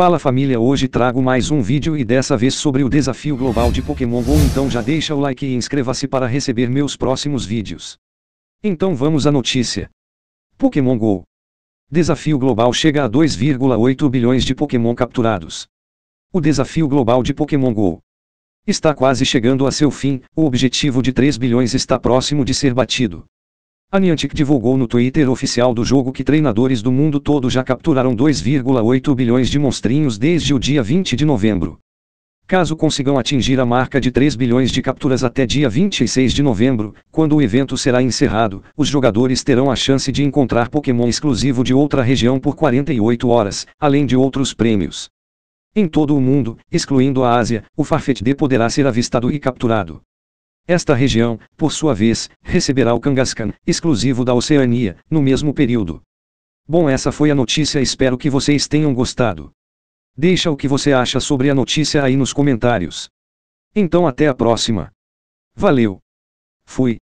Fala família, hoje trago mais um vídeo e dessa vez sobre o desafio global de Pokémon GO, então já deixa o like e inscreva-se para receber meus próximos vídeos. Então vamos à notícia. Pokémon GO. Desafio global chega a 2,8 bilhões de Pokémon capturados. O desafio global de Pokémon GO está quase chegando a seu fim, o objetivo de 3 bilhões está próximo de ser batido. A Niantic divulgou no Twitter oficial do jogo que treinadores do mundo todo já capturaram 2,8 bilhões de monstrinhos desde o dia 20 de novembro. Caso consigam atingir a marca de 3 bilhões de capturas até dia 26 de novembro, quando o evento será encerrado, os jogadores terão a chance de encontrar Pokémon exclusivo de outra região por 48 horas, além de outros prêmios. Em todo o mundo, excluindo a Ásia, o Farfetch'd poderá ser avistado e capturado. Esta região, por sua vez, receberá o Kangaskhan, exclusivo da Oceania, no mesmo período. Bom, essa foi a notícia, espero que vocês tenham gostado. Deixa o que você acha sobre a notícia aí nos comentários. Então até a próxima. Valeu. Fui.